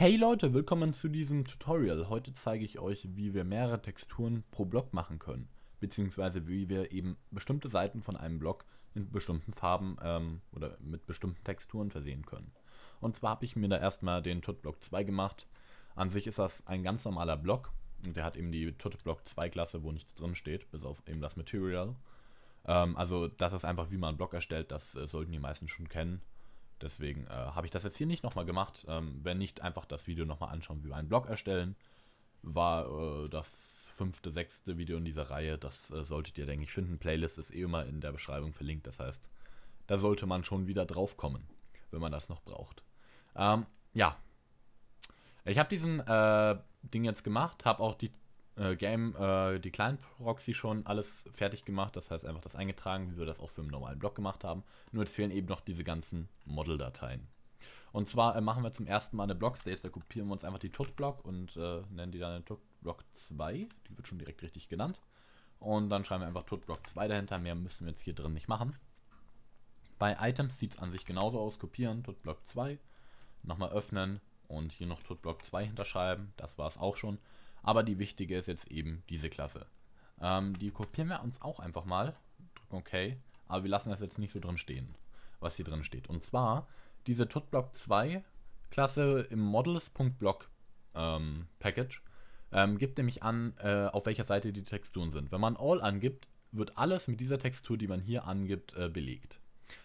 Hey Leute, willkommen zu diesem Tutorial. Heute zeige ich euch, wie wir mehrere Texturen pro Block machen können, beziehungsweise wie wir eben bestimmte Seiten von einem Block in bestimmten Farben ähm, oder mit bestimmten Texturen versehen können. Und zwar habe ich mir da erstmal den TUT-Block 2 gemacht. An sich ist das ein ganz normaler Block und der hat eben die TUT-Block 2 Klasse, wo nichts drin steht, bis auf eben das Material. Ähm, also das ist einfach, wie man einen Block erstellt, das äh, sollten die meisten schon kennen. Deswegen äh, habe ich das jetzt hier nicht nochmal gemacht. Ähm, wenn nicht, einfach das Video nochmal anschauen, wie wir einen Blog erstellen. War äh, das fünfte, sechste Video in dieser Reihe. Das äh, solltet ihr, denke ich, finden. Playlist ist eh immer in der Beschreibung verlinkt. Das heißt, da sollte man schon wieder drauf kommen, wenn man das noch braucht. Ähm, ja. Ich habe diesen äh, Ding jetzt gemacht, habe auch die äh, Game, äh, die Client Proxy schon alles fertig gemacht. Das heißt einfach das eingetragen, wie wir das auch für einen normalen Blog gemacht haben. Nur jetzt fehlen eben noch diese ganzen Model-Dateien. Und zwar äh, machen wir zum ersten Mal eine Block-States, da kopieren wir uns einfach die tut-Block und äh, nennen die dann eine tut-Block 2. Die wird schon direkt richtig genannt. Und dann schreiben wir einfach tut-Block 2 dahinter. Mehr müssen wir jetzt hier drin nicht machen. Bei Items sieht es an sich genauso aus. Kopieren, tut-Block 2, nochmal öffnen und hier noch tut-Block 2 hinterschreiben. Das war es auch schon. Aber die wichtige ist jetzt eben diese Klasse. Ähm, die kopieren wir uns auch einfach mal. Drücken OK. Aber wir lassen das jetzt nicht so drin stehen, was hier drin steht. Und zwar diese tutblock 2 Klasse im Models.block ähm, Package ähm, gibt nämlich an, äh, auf welcher Seite die Texturen sind. Wenn man All angibt, wird alles mit dieser Textur, die man hier angibt, äh, belegt.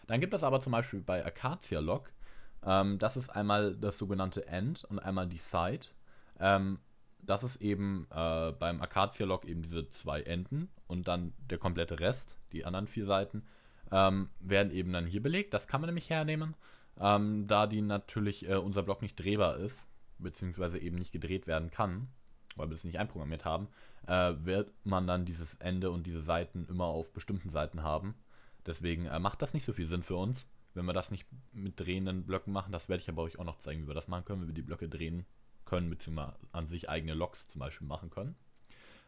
Dann gibt es aber zum Beispiel bei Acacia Lock, ähm, das ist einmal das sogenannte End und einmal die Side. Ähm, das ist eben äh, beim Acacia-Log eben diese zwei Enden und dann der komplette Rest, die anderen vier Seiten, ähm, werden eben dann hier belegt. Das kann man nämlich hernehmen, ähm, da die natürlich äh, unser Block nicht drehbar ist, beziehungsweise eben nicht gedreht werden kann, weil wir es nicht einprogrammiert haben, äh, wird man dann dieses Ende und diese Seiten immer auf bestimmten Seiten haben. Deswegen äh, macht das nicht so viel Sinn für uns, wenn wir das nicht mit drehenden Blöcken machen. Das werde ich aber euch auch noch zeigen, wie wir das machen können, wenn wir die Blöcke drehen können, beziehungsweise an sich eigene Logs zum Beispiel machen können.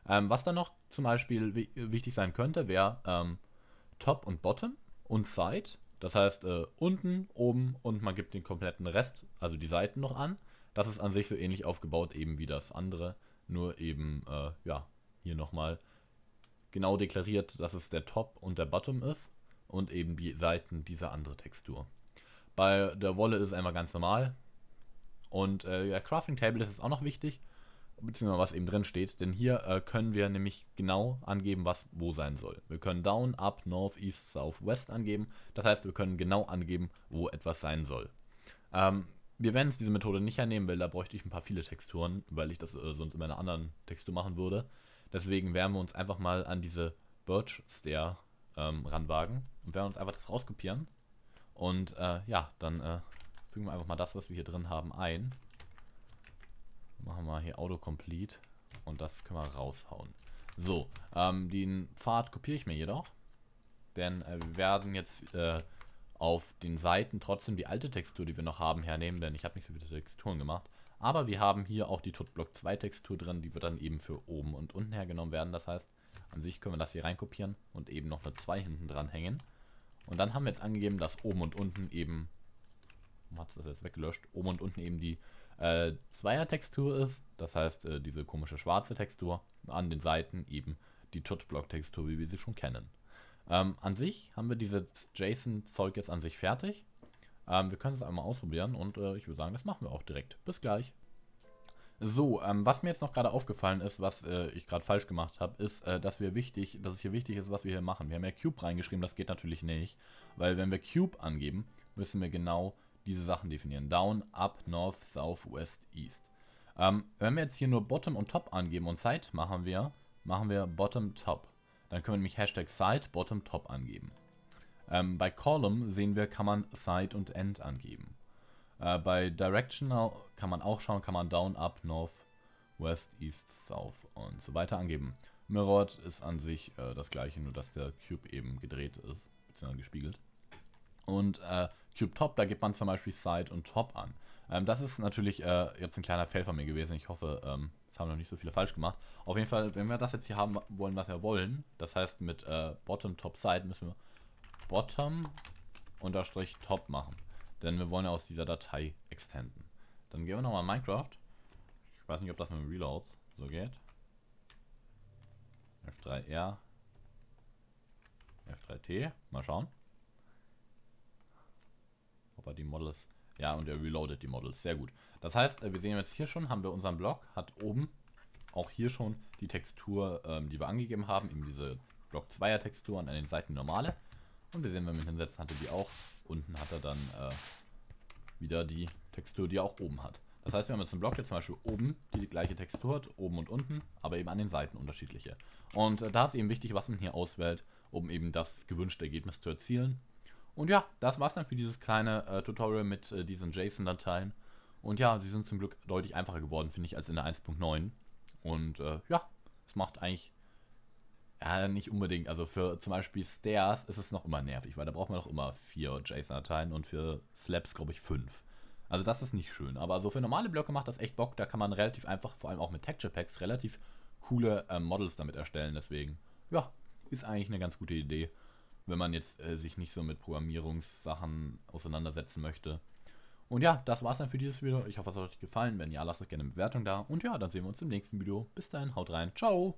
Ähm, was dann noch zum Beispiel wichtig sein könnte, wäre ähm, Top und Bottom und Side. Das heißt äh, unten, oben und man gibt den kompletten Rest, also die Seiten noch an. Das ist an sich so ähnlich aufgebaut eben wie das andere, nur eben äh, ja hier nochmal genau deklariert, dass es der Top und der Bottom ist und eben die Seiten dieser andere Textur. Bei der Wolle ist es einfach ganz normal. Und äh, ja, Crafting Table ist auch noch wichtig, beziehungsweise was eben drin steht, denn hier äh, können wir nämlich genau angeben, was wo sein soll. Wir können Down, Up, North, East, South, West angeben. Das heißt, wir können genau angeben, wo etwas sein soll. Ähm, wir werden es diese Methode nicht annehmen, weil da bräuchte ich ein paar viele Texturen, weil ich das äh, sonst in meiner anderen Textur machen würde. Deswegen werden wir uns einfach mal an diese Birch Stair ähm, ranwagen und werden uns einfach das rauskopieren. Und äh, ja, dann äh, Fügen wir einfach mal das, was wir hier drin haben, ein. Machen wir hier Autocomplete und das können wir raushauen. So, ähm, den Pfad kopiere ich mir jedoch, denn äh, wir werden jetzt äh, auf den Seiten trotzdem die alte Textur, die wir noch haben, hernehmen, denn ich habe nicht so viele Texturen gemacht. Aber wir haben hier auch die Tutblock 2 Textur drin, die wird dann eben für oben und unten hergenommen werden. Das heißt, an sich können wir das hier reinkopieren und eben noch eine 2 hinten dran hängen. Und dann haben wir jetzt angegeben, dass oben und unten eben hat es das jetzt weggelöscht, oben und unten eben die äh, Zweier-Textur ist. Das heißt, äh, diese komische schwarze Textur. An den Seiten eben die Tut-Block-Textur, wie wir sie schon kennen. Ähm, an sich haben wir dieses JSON-Zeug jetzt an sich fertig. Ähm, wir können es einmal ausprobieren und äh, ich würde sagen, das machen wir auch direkt. Bis gleich. So, ähm, was mir jetzt noch gerade aufgefallen ist, was äh, ich gerade falsch gemacht habe, ist, äh, dass wir wichtig, dass es hier wichtig ist, was wir hier machen. Wir haben ja Cube reingeschrieben, das geht natürlich nicht, weil wenn wir Cube angeben, müssen wir genau diese Sachen definieren. Down, Up, North, South, West, East. Ähm, wenn wir jetzt hier nur Bottom und Top angeben und Side machen wir, machen wir Bottom, Top. Dann können wir nämlich Hashtag Side, Bottom, Top angeben. Ähm, bei Column sehen wir, kann man Side und End angeben. Äh, bei Direction kann man auch schauen, kann man Down, Up, North, West, East, South und so weiter angeben. Mirrored ist an sich äh, das gleiche, nur dass der Cube eben gedreht ist, bzw. gespiegelt. Und äh, Cube Top, da gibt man zum Beispiel Side und Top an. Ähm, das ist natürlich äh, jetzt ein kleiner Fail von mir gewesen. Ich hoffe, ähm, haben noch nicht so viele falsch gemacht. Auf jeden Fall, wenn wir das jetzt hier haben wollen, was wir wollen, das heißt mit äh, Bottom Top Side müssen wir Bottom unterstrich Top machen. Denn wir wollen ja aus dieser Datei extenden. Dann gehen wir nochmal in Minecraft. Ich weiß nicht, ob das mit dem Reload so geht. F3R. F3T. Mal schauen. Wobei die Models. Ja, und er reloadet die Models. Sehr gut. Das heißt, äh, wir sehen jetzt hier schon, haben wir unseren Block, hat oben auch hier schon die Textur, ähm, die wir angegeben haben, eben diese Block 2er Textur und an den Seiten normale. Und wir sehen, wenn wir ihn hinsetzen, hat die auch. Unten hat er dann äh, wieder die Textur, die er auch oben hat. Das heißt, wir haben jetzt einen Block, der zum Beispiel oben die, die gleiche Textur hat, oben und unten, aber eben an den Seiten unterschiedliche. Und äh, da ist eben wichtig, was man hier auswählt, um eben das gewünschte Ergebnis zu erzielen. Und ja, das war's dann für dieses kleine äh, Tutorial mit äh, diesen JSON-Dateien. Und ja, sie sind zum Glück deutlich einfacher geworden, finde ich, als in der 1.9. Und äh, ja, es macht eigentlich ja, nicht unbedingt. Also für zum Beispiel Stairs ist es noch immer nervig, weil da braucht man doch immer vier JSON-Dateien und für Slabs, glaube ich, fünf. Also das ist nicht schön. Aber so für normale Blöcke macht das echt Bock. Da kann man relativ einfach, vor allem auch mit Texture Packs, relativ coole äh, Models damit erstellen. Deswegen, ja, ist eigentlich eine ganz gute Idee wenn man jetzt äh, sich nicht so mit Programmierungssachen auseinandersetzen möchte. Und ja, das war's dann für dieses Video. Ich hoffe, es hat euch gefallen. Wenn ja, lasst euch gerne eine Bewertung da. Und ja, dann sehen wir uns im nächsten Video. Bis dahin, haut rein. Ciao!